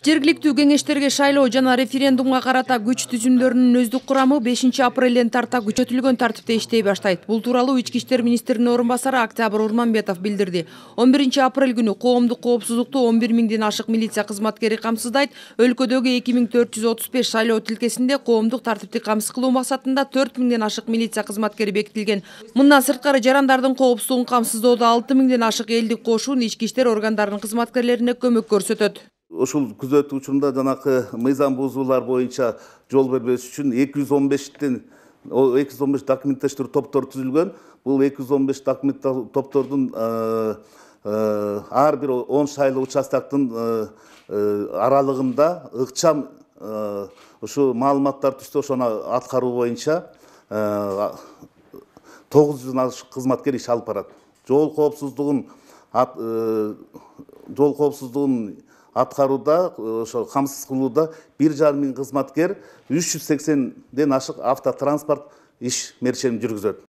жергиликтүү кеңештерге шайлоо жана референдумга карата күч түзүмдөрүнүн өздүк курамы бешинчи апрелден тарта күчөтүлгөн тартипте иштей баштайт бул тууралуу ички иштер министринин орун басары октябрь урманбетов билдирди он биринчи апрель күнү коомдук коопсуздукту он бир миңден ашык милиция кызматкери камсыздайт өлкөдөгү эки миң төрт жүз отуз беш шайлоо тилкесинде коомдук тартипти камсыз кылуу максатында төрт миңден ашык милиция кызматкери бекитилген мындан сырткары жарандардын коопсуздугун камсыздоодо алты миңден ашык элдик кошуун ички иштер органдарынын кызматкерлерине көмөк көрсөтөт ушул күзөтүү учурунда жанакы мыйзам бузуулар боюнча жол бербеш үчүн эки жүз он бештин эки жүз он беш документтештирүү топтор түзүлгөн бул эки жүз он беш топтордун э, э, ар бир он шайлоо участоктун э, аралыгында ыкчам ушу маалыматтар түштү ошону аткаруу боюнча тогуз жүздөн ашык кызматкер иш алып барат жол коопсуздугун жол коопсуздугун атқаруда ошо э, камсыз кылууда бир жарым миң кызматкер үч жүз сексенден ашык автотранспорт иш мерчемин жүргүзөт